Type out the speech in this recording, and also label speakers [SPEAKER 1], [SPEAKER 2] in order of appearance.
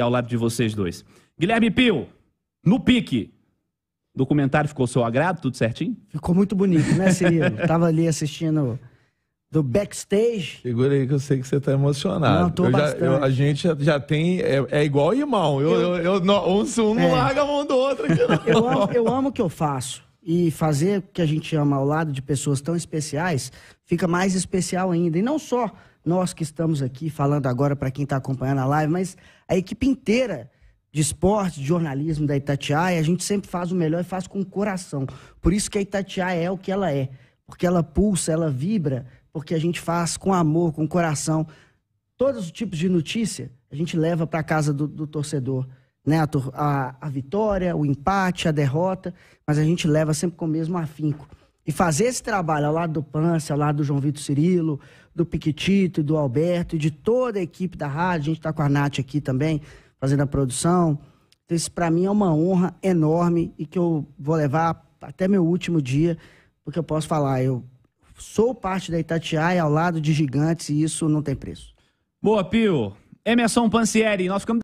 [SPEAKER 1] ao lado de vocês dois. Guilherme Pio, no pique. documentário ficou ao seu agrado, tudo certinho?
[SPEAKER 2] Ficou muito bonito, né, Cirilo? Tava ali assistindo do backstage. Segura aí que eu sei que você tá emocionado. Não, tô eu bastante. Já, eu,
[SPEAKER 1] a gente já, tem. É, é, igual irmão. Eu, eu, eu, eu, um,
[SPEAKER 2] um é. não larga a mão do outro aqui, eu, amo, eu amo o que eu faço e fazer o que a gente ama ao lado de pessoas tão especiais fica mais especial ainda. E não só nós que estamos aqui falando agora para quem está acompanhando a live, mas a equipe inteira de esporte, de jornalismo da Itatiaia, a gente sempre faz o melhor e faz com o coração. Por isso que a Itatiaia é o que ela é, porque ela pulsa, ela vibra, porque a gente faz com amor, com coração. Todos os tipos de notícia a gente leva para casa do, do torcedor né? A, a, a vitória, o empate, a derrota, mas a gente leva sempre com o mesmo afinco. E fazer esse trabalho ao lado do Pança, ao lado do João Vitor Cirilo, do Piquitito, do Alberto e de toda a equipe da rádio. A gente está com a Nath aqui também, fazendo a produção. Então, isso para mim é uma honra enorme e que eu vou levar até meu último dia, porque eu posso falar, eu sou parte da Itatiaia ao lado de gigantes e isso não tem preço.
[SPEAKER 1] Boa, Pio. Emerson Pancieri, nós ficamos